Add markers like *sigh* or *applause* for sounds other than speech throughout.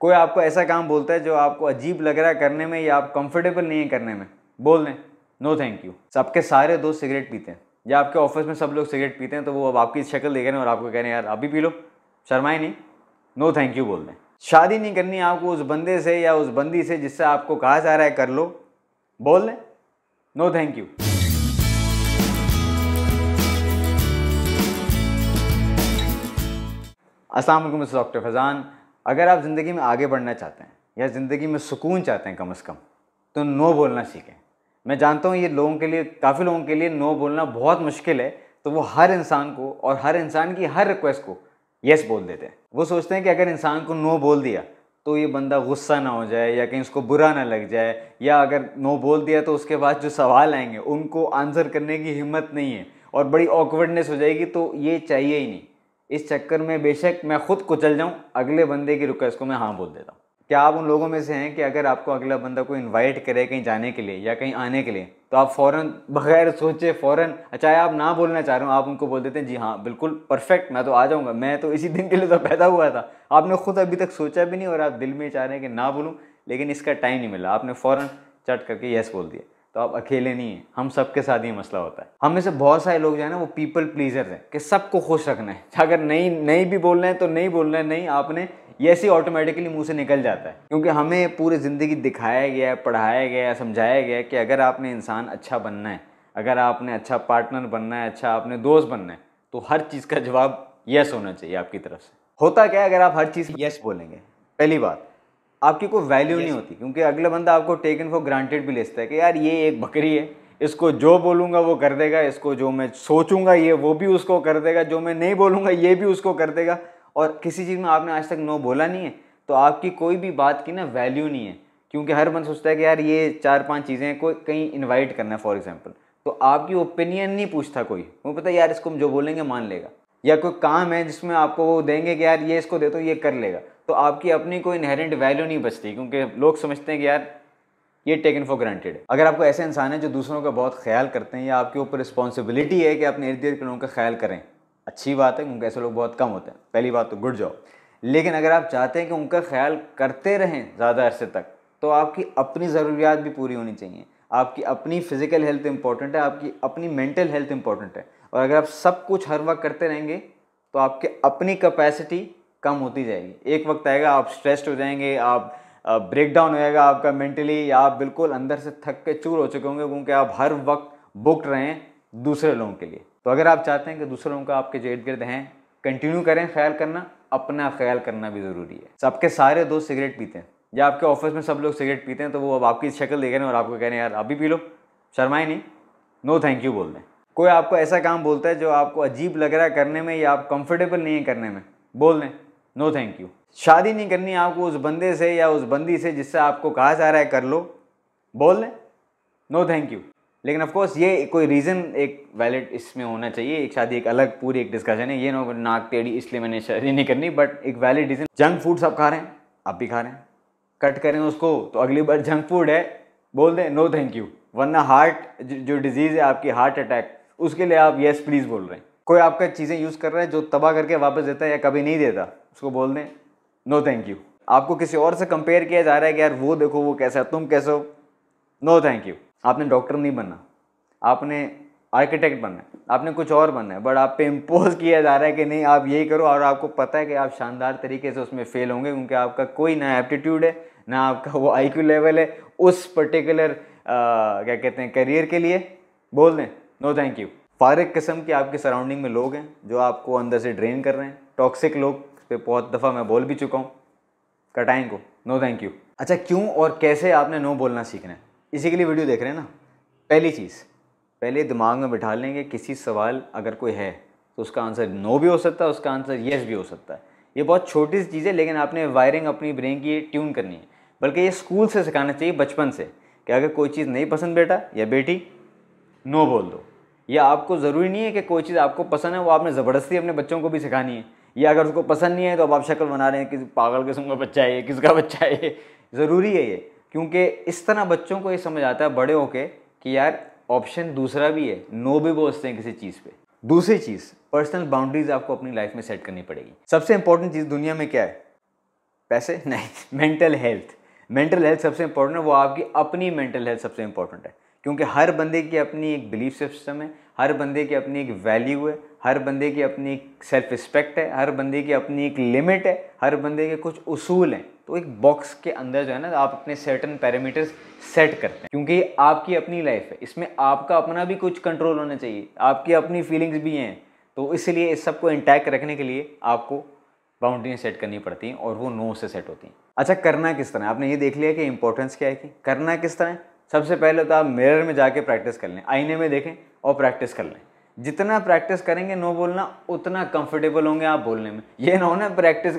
कोई आपको ऐसा काम बोलता है जो आपको अजीब लग रहा है करने में या आप कंफर्टेबल नहीं है करने में बोल दें नो थैंक यू सबके सारे दोस्त सिगरेट पीते हैं या आपके ऑफिस में सब लोग सिगरेट पीते हैं तो वो अब आपकी शक्ल देख रहे हैं और आपको कह रहे हैं यार अभी पी लो शर्माए नहीं नो थैंक यू बोल दें शादी नहीं करनी आपको उस बंदे से या उस बंदी से जिससे आपको कहा जा रहा है कर लो बोल दें no thank you Aslam doctor Faizan अगर आप ज़िंदगी में आगे बढ़ना चाहते हैं या ज़िंदगी में सुकून चाहते हैं कम से कम तो नो बोलना सीखें मैं जानता हूँ ये लोगों के लिए काफ़ी लोगों के लिए नो बोलना बहुत मुश्किल है तो वो हर इंसान को और हर इंसान की हर रिक्वेस्ट को येस बोल देते हैं वो सोचते हैं कि अगर इंसान को नो बोल दिया तो ये बंदा गुस्सा ना हो जाए या कहीं उसको बुरा ना लग जाए या अगर नो बोल दिया तो उसके बाद जो सवाल आएंगे उनको आंसर करने की हिम्मत नहीं है और बड़ी ऑकवर्डनेस हो जाएगी तो ये चाहिए ही नहीं इस चक्कर में बेशक मैं खुद कुचल जाऊँ अगले बंदे की रिक्वेस्ट को मैं हाँ बोल देता हूँ क्या आप उन लोगों में से हैं कि अगर आपको अगला बंदा कोई इनवाइट करे कहीं जाने के लिए या कहीं आने के लिए तो आप फ़ौरन बगैर सोचे फ़ौरन चाहे अच्छा आप ना बोलना चाह रहे हो आप उनको बोल देते हैं जी हाँ बिल्कुल परफेक्ट मैं तो आ जाऊँगा मैं तो इसी दिन के लिए तो पैदा हुआ था आपने खुद अभी तक सोचा भी नहीं और आप दिल में चाह रहे हैं कि ना बोलूँ लेकिन इसका टाइम नहीं मिला आपने फ़ौरन चट करके येस बोल दिया तो आप अकेले नहीं हैं हम सबके साथ ये मसला होता है हम में से बहुत सारे लोग जो है ना वो पीपल प्लीजर हैं कि सबको खुश रखना है *laughs* अगर नहीं नहीं भी बोलना है तो नहीं बोलना है नहीं आपने ये ऐसे ऑटोमेटिकली मुंह से निकल जाता है क्योंकि हमें पूरी ज़िंदगी दिखाया गया है पढ़ाया गया है समझाया गया है कि अगर आपने इंसान अच्छा बनना है अगर आपने अच्छा पार्टनर बनना है अच्छा आपने दोस्त बनना है तो हर चीज़ का जवाब यस होना चाहिए आपकी तरफ से होता क्या है अगर आप हर चीज़ यस बोलेंगे पहली बात आपकी कोई वैल्यू नहीं होती क्योंकि अगला बंदा आपको टेकन फॉर ग्रांटेड भी लेता है कि यार ये एक बकरी है इसको जो बोलूँगा वो कर देगा इसको जो मैं सोचूंगा ये वो भी उसको कर देगा जो मैं नहीं बोलूँगा ये भी उसको कर देगा और किसी चीज़ में आपने आज तक नो बोला नहीं है तो आपकी कोई भी बात की ना वैल्यू नहीं है क्योंकि हर बंद सोचता है कि यार ये चार पांच चीज़ें कोई कहीं इन्वाइट करना है फॉर एग्जांपल तो आपकी ओपिनियन नहीं पूछता कोई वो पता यार इसको हम जो बोलेंगे मान लेगा या कोई काम है जिसमें आपको वो देंगे कि यार ये इसको दे दो तो ये कर लेगा तो आपकी अपनी कोई इनहेरेंट वैल्यू नहीं बचती क्योंकि लोग समझते हैं कि यार ये टेकन फॉर ग्रांटेड अगर आपको ऐसे इंसान हैं जो दूसरों का बहुत ख्याल करते हैं या आपके ऊपर रिस्पॉन्सिबिलिटी है कि अपने इर्द गिर्द लोगों का ख्याल करें अच्छी बात है क्योंकि ऐसे लोग बहुत कम होते हैं पहली बात तो गुड जॉब लेकिन अगर आप चाहते हैं कि उनका ख्याल करते रहें ज़्यादा अरसे तक तो आपकी अपनी ज़रूरियात भी पूरी होनी चाहिए आपकी अपनी फ़िज़िकल हेल्थ इंपॉर्टेंट है आपकी अपनी मेंटल हेल्थ इंपॉर्टेंट है और अगर आप सब कुछ हर वक्त करते रहेंगे तो आपके अपनी कैपेसिटी कम होती जाएगी एक वक्त आएगा आप स्ट्रेस्ड हो जाएंगे आप ब्रेक डाउन हो जाएगा आपका मेंटली या आप बिल्कुल अंदर से थक के चूर हो चुके होंगे क्योंकि आप हर वक्त रहे रहें दूसरे लोगों के लिए तो अगर आप चाहते हैं कि दूसरे लोगों का आपके जो इर्द गिर्द हैं कंटिन्यू करें ख्याल करना अपना ख्याल करना भी ज़रूरी है सबके सारे दोस्त सिगरेट पीते हैं या आपके ऑफिस में सब लोग सिगरेट पीते हैं तो वो अब आपकी शक्ल देख रहे हैं और आपको कह रहे हैं यार अभी पी लो शर्माए नहीं नो थैंक यू बोल दें कोई आपको ऐसा काम बोलता है जो आपको अजीब लग रहा है करने में या आप कंफर्टेबल नहीं है करने में बोल दें नो थैंक यू शादी नहीं करनी आपको उस बंदे से या उस बंदी से जिससे आपको कहा जा रहा है कर लो बोल लें नो थैंक यू लेकिन ऑफकोर्स ये कोई रीज़न एक वैलिड इसमें होना चाहिए एक शादी एक अलग पूरी एक डिस्कशन है ये नो नाक टेढ़ी इसलिए मैंने शादी नहीं करनी बट एक वैलिड रीज़न जंक फूड सब खा रहे हैं आप भी खा रहे हैं कट करें उसको तो अगली बार जंक फूड है बोल दें नो थैंक यू वरना हार्ट जो डिजीज़ है आपकी हार्ट अटैक उसके लिए आप येस प्लीज़ बोल रहे हैं कोई आपका चीज़ें यूज़ कर रहा है जो तबाह करके वापस देता है या कभी नहीं देता उसको बोल दें नो थैंक यू आपको किसी और से कंपेयर किया जा रहा है कि यार वो देखो वो कैसा है तुम कैसे हो नो थैंक यू आपने डॉक्टर नहीं बनना आपने आर्किटेक्ट बनना है आपने कुछ और बनना है बट आप पे इम्पोज किया जा रहा है कि नहीं आप यही करो और आपको पता है कि आप शानदार तरीके से उसमें फ़ेल होंगे क्योंकि आपका कोई ना एप्टीट्यूड है ना आपका वो आई लेवल है उस पर्टिकुलर क्या कहते हैं करियर के लिए बोल दें नो थैंक यू फारग किस्म के आपके सराउंडिंग में लोग हैं जो आपको अंदर से ड्रेन कर रहे हैं टॉक्सिक लोग पर बहुत दफ़ा मैं बोल भी चुका हूँ कटाएँ को नो थैंक यू अच्छा क्यों और कैसे आपने नो बोलना सीखना है इसी के लिए वीडियो देख रहे हैं ना पहली चीज़ पहले दिमाग में बिठा लेंगे किसी सवाल अगर कोई है तो उसका आंसर नो भी हो सकता है उसका आंसर येस भी हो सकता है ये बहुत छोटी सी चीज़ है लेकिन आपने वायरिंग अपनी ब्रेन की ट्यून करनी है बल्कि ये स्कूल से सिखाना चाहिए बचपन से कि अगर कोई चीज़ नहीं पसंद बेटा या बेटी नो बोल दो या आपको ज़रूरी नहीं है कि कोई चीज़ आपको पसंद है वो आपने ज़बरदस्ती अपने बच्चों को भी सिखानी है या अगर उसको पसंद नहीं है तो अब आप शक्ल बना रहे हैं कि पागल किस्म का बच्चा है ये किसका बच्चा है ज़रूरी है ये क्योंकि इस तरह बच्चों को ये समझ आता है बड़े होके कि यार ऑप्शन दूसरा भी है नो भी बोलते हैं किसी चीज़ पर दूसरी चीज़ पर्सनल बाउंड्रीज आपको अपनी लाइफ में सेट करनी पड़ेगी सबसे इंपॉर्टेंट चीज़ दुनिया में क्या है पैसे *laughs* नहीं मेंटल हेल्थ मेंटल हेल्थ सबसे इंपॉर्टेंट है वो आपकी अपनी मेंटल हेल्थ सबसे इंपॉर्टेंट है क्योंकि हर बंदे की अपनी एक बिलीफ सिस्टम है हर बंदे की अपनी एक वैल्यू है हर बंदे की अपनी एक सेल्फ रिस्पेक्ट है हर बंदे की अपनी एक लिमिट है हर बंदे के कुछ उसूल हैं तो एक बॉक्स के अंदर जो है ना आप अपने सर्टन पैरामीटर्स सेट करते हैं क्योंकि आपकी अपनी लाइफ है इसमें आपका अपना भी कुछ कंट्रोल होना चाहिए आपकी अपनी फीलिंग्स भी हैं तो इसलिए इस सबको इंटैक्ट रखने के लिए आपको बाउंड्रियाँ सेट करनी पड़ती हैं और वो नो से सेट होती हैं अच्छा करना किस तरह आपने ये देख लिया कि इंपॉर्टेंस क्या है कि करना किस तरह सबसे पहले तो आप मिरर में जाके प्रैक्टिस कर लें आईने में देखें और प्रैक्टिस कर लें जितना प्रैक्टिस करेंगे नो बोलना उतना कंफर्टेबल होंगे आप बोलने में ये ना हो ना प्रैक्टिस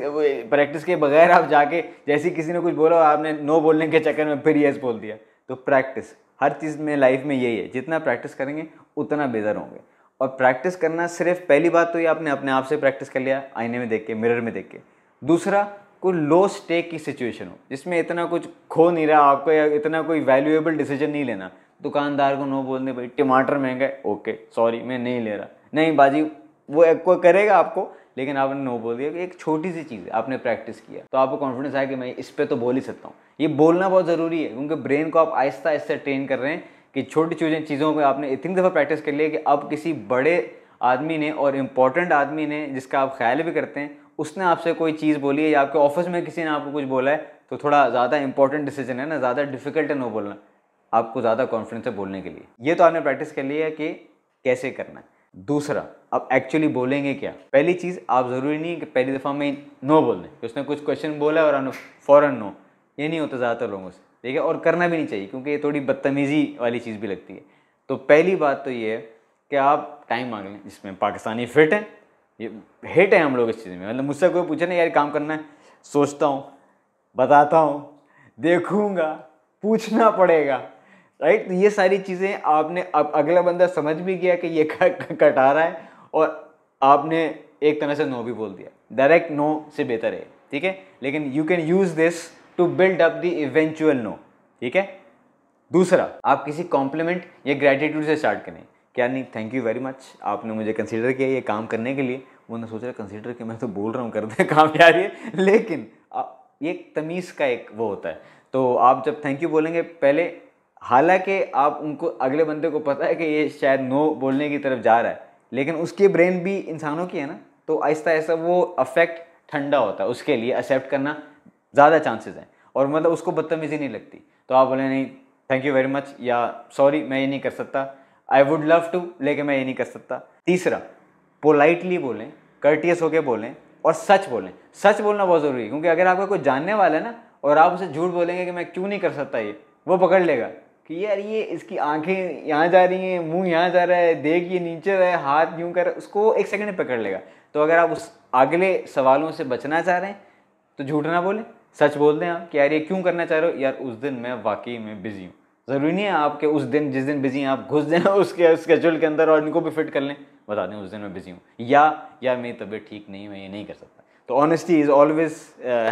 प्रैक्टिस के बगैर आप जाके जैसे किसी ने कुछ बोला आपने नो बोलने के चक्कर में फिर येस बोल दिया तो प्रैक्टिस हर चीज़ में लाइफ में यही है जितना प्रैक्टिस करेंगे उतना बेहतर होंगे और प्रैक्टिस करना सिर्फ पहली बात तो ये आपने अपने आप से प्रैक्टिस कर लिया आईने में देख के मिरर में देख के दूसरा कोई लो स्टेक की सिचुएशन हो जिसमें इतना कुछ खो नहीं रहा आपको या इतना कोई वैल्यूएबल डिसीजन नहीं लेना दुकानदार को नो बोल दे भाई टमाटर महंगा है ओके सॉरी मैं नहीं ले रहा नहीं बाजी वो कोई करेगा आपको लेकिन आपने नो बोल दिया एक छोटी सी चीज़ है आपने प्रैक्टिस किया तो आपको कॉन्फिडेंस आया कि मैं इस पर तो बोल ही सकता हूँ ये बोलना बहुत ज़रूरी है क्योंकि ब्रेन को आप आहिस्ता आहिस्ता ट्रेन कर रहे हैं कि छोटी चीज़ें चीज़ों पर आपने इतनी दफ़ा प्रैक्टिस कर लिया कि अब किसी बड़े आदमी ने और इम्पॉर्टेंट आदमी ने जिसका आप ख्याल भी करते हैं उसने आपसे कोई चीज़ बोली है या आपके ऑफिस में किसी ने आपको कुछ बोला है तो थोड़ा ज़्यादा इंपॉर्टेंट डिसीजन है ना ज़्यादा डिफिकल्ट है नो बोलना आपको ज़्यादा कॉन्फिडेंस है बोलने के लिए ये तो आपने प्रैक्टिस कर लिया है कि कैसे करना है दूसरा अब एक्चुअली बोलेंगे क्या पहली चीज़ आप ज़रूरी नहीं कि पहली दफ़ा में नो बोल दें उसने कुछ क्वेश्चन बोला और आपने फ़ौरन नो ये नहीं होता ज़्यादातर लोगों से ठीक है और करना भी नहीं चाहिए क्योंकि ये थोड़ी बदतमीज़ी वाली चीज़ भी लगती है तो पहली बात तो ये है कि आप टाइम मांग लें जिसमें पाकिस्तानी फिट हैं ये हिट है हम लोग इस चीज़ में मतलब मुझसे कोई पूछे ना यार काम करना है सोचता हूँ बताता हूँ देखूँगा पूछना पड़ेगा राइट तो ये सारी चीज़ें आपने अब अगला बंदा समझ भी गया कि ये कटा रहा है और आपने एक तरह से नो भी बोल दिया डायरेक्ट नो से बेहतर है ठीक है लेकिन you can use this to build up the eventual no ठीक है दूसरा आप किसी कॉम्प्लीमेंट या ग्रेटिट्यूड से स्टार्ट करें क्या नहीं थैंक यू वेरी मच आपने मुझे कंसिडर किया ये काम करने के लिए ना सोच रहा कंसिडर कि मैं तो बोल रहा हूँ कर दे काम यार ये लेकिन ये तमीज़ का एक वो होता है तो आप जब थैंक यू बोलेंगे पहले हालांकि आप उनको अगले बंदे को पता है कि ये शायद नो बोलने की तरफ जा रहा है लेकिन उसकी ब्रेन भी इंसानों की है ना तो आहिस्ता आहिस्ता वो अफेक्ट ठंडा होता है उसके लिए एक्सेप्ट करना ज़्यादा चांसेस हैं और मतलब उसको बदतमीज़ी नहीं लगती तो आप बोले नहीं थैंक यू वेरी मच या सॉरी मैं ये नहीं कर सकता आई वुड लव टू लेकिन मैं ये नहीं कर सकता तीसरा पोलाइटली बोलें कर्टियस होकर बोलें और सच बोलें सच बोलना बहुत ज़रूरी है क्योंकि अगर आपका कोई जानने वाला है ना और आप उसे झूठ बोलेंगे कि मैं क्यों नहीं कर सकता ये वो पकड़ लेगा कि यार ये इसकी आंखें यहाँ जा रही हैं मुंह यहाँ जा रहा है देख ये नीचे है हाथ यूँ कर उसको एक सेकंड में पकड़ लेगा तो अगर आप उस अगले सवालों से बचना चाह रहे हैं तो झूठ ना बोलें सच बोल दें आप कि यार ये क्यों करना चाह रहे हो यार उस दिन मैं वाकई में बिज़ी हूँ ज़रूरी नहीं है आपके उस दिन जिस दिन बिज़ी हैं आप घुस दें उसके स्केजूल के अंदर और इनको भी फिट कर लें बता दें उस दिन मैं बिज़ी हूँ या यार मेरी तबीयत ठीक नहीं मैं ये नहीं कर सकता तो honesty is always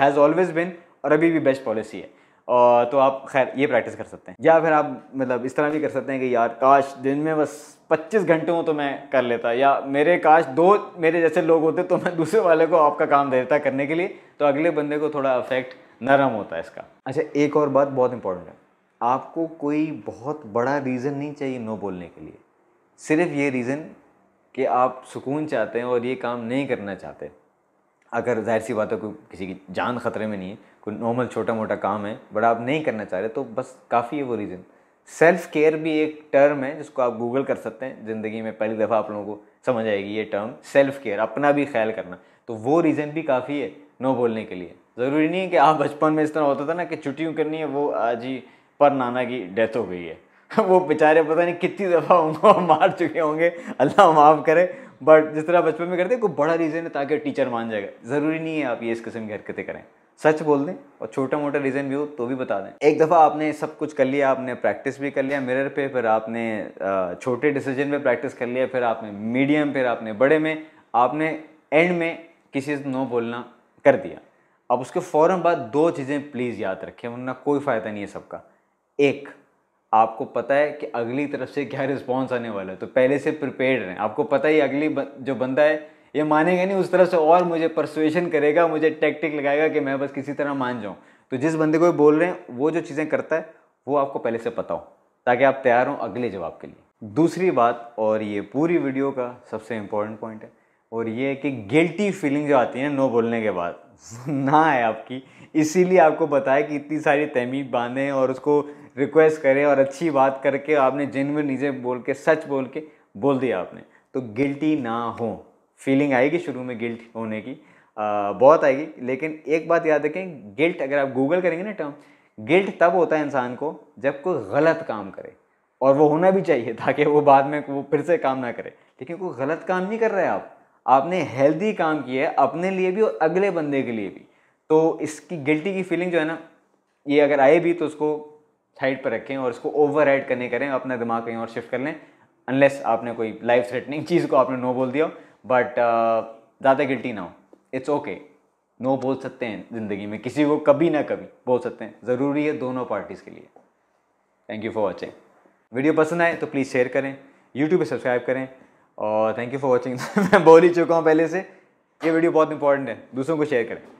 has always been और अभी भी बेस्ट पॉलिसी है और तो आप खैर ये प्रैक्टिस कर सकते हैं या फिर आप मतलब इस तरह भी कर सकते हैं कि यार काश दिन में बस 25 घंटे हों तो मैं कर लेता या मेरे काश दो मेरे जैसे लोग होते तो मैं दूसरे वाले को आपका काम दे देता करने के लिए तो अगले बंदे को थोड़ा अफेक्ट नरम होता है इसका अच्छा एक और बात बहुत इंपॉर्टेंट है आपको कोई बहुत बड़ा रीज़न नहीं चाहिए नो बोलने के लिए सिर्फ ये रीज़न कि आप सुकून चाहते हैं और ये काम नहीं करना चाहते अगर जाहिर सी बात है कोई किसी की जान खतरे में नहीं है कोई नॉर्मल छोटा मोटा काम है बट आप नहीं करना चाह रहे तो बस काफ़ी है वो रीज़न सेल्फ़ केयर भी एक टर्म है जिसको आप गूगल कर सकते हैं ज़िंदगी में पहली दफ़ा आप लोगों को समझ आएगी ये टर्म सेल्फ़ केयर अपना भी ख्याल करना तो वो रीज़न भी काफ़ी है नो बोलने के लिए ज़रूरी नहीं है कि आप बचपन में इस तरह होता था ना कि छुट्टियों करनी है वो आज ही पर नाना की डेथ हो गई है *laughs* वो बेचारे पता नहीं कितनी दफ़ा उनको मार चुके होंगे अल्लाह माफ़ करे बट जिस तरह बचपन में करते कोई बड़ा रीज़न है ताकि टीचर मान जाएगा ज़रूरी नहीं है आप ये इस किस्म की हरकतें करें सच बोल दें और छोटा मोटा रीज़न भी हो तो भी बता दें एक दफ़ा आपने सब कुछ कर लिया आपने प्रैक्टिस भी कर लिया मिरर पे फिर आपने छोटे डिसीजन पे प्रैक्टिस कर लिया फिर आपने मीडियम फिर आपने बड़े में आपने एंड में किसी से नो बोलना कर दिया अब उसके फ़ौर बाद दो चीज़ें प्लीज़ याद रखें वरना कोई फ़ायदा नहीं है सबका एक आपको पता है कि अगली तरफ से क्या रिस्पॉन्स आने वाला है तो पहले से प्रिपेयर रहें आपको पता ही अगली ब, जो बंदा है ये मानेगा नहीं उस तरफ से और मुझे परसुएशन करेगा मुझे टैक्टिक लगाएगा कि मैं बस किसी तरह मान जाऊँ तो जिस बंदे को बोल रहे हैं वो जो चीज़ें करता है वो आपको पहले से पता हो ताकि आप तैयार हों अगले जवाब के लिए दूसरी बात और ये पूरी वीडियो का सबसे इम्पोर्टेंट पॉइंट है और ये है कि गिल्टी फीलिंग जो आती है नो बोलने के बाद ना है आपकी इसीलिए आपको बताया कि इतनी सारी तहमीद बांधें और उसको रिक्वेस्ट करें और अच्छी बात करके आपने में नीचे बोल के सच बोल के बोल दिया आपने तो गिल्टी ना हो फीलिंग आएगी शुरू में गिल्ट होने की आ, बहुत आएगी लेकिन एक बात याद रखें गिल्ट अगर आप गूगल करेंगे ना टर्म गिल्ट तब होता है इंसान को जब कोई गलत काम करे और वो होना भी चाहिए ताकि वो बाद में वो फिर से काम ना करे लेकिन कोई गलत काम नहीं कर रहे आप आपने हेल्दी काम किया है अपने लिए भी और अगले बंदे के लिए भी तो इसकी गिल्टी की फीलिंग जो है ना ये अगर आए भी तो उसको साइड पर रखें और इसको ओवर राइड करने करें अपना दिमाग कहीं और शिफ्ट कर लें अनलेस आपने कोई लाइफ थ्रेटनिंग *laughs* चीज़ को आपने नो बोल दिया बट uh, ज़्यादा गिल्टी ना हो इट्स ओके नो बोल सकते हैं ज़िंदगी में किसी को कभी ना कभी बोल सकते हैं ज़रूरी है दोनों पार्टीज़ के लिए thank you for watching video पसंद आए तो प्लीज़ शेयर करें यूट्यूब पर सब्सक्राइब करें और थैंक यू फॉर वॉचिंग मैं बोल ही चुका हूँ पहले से ये वीडियो बहुत इंपॉर्टेंट है दूसरों को शेयर करें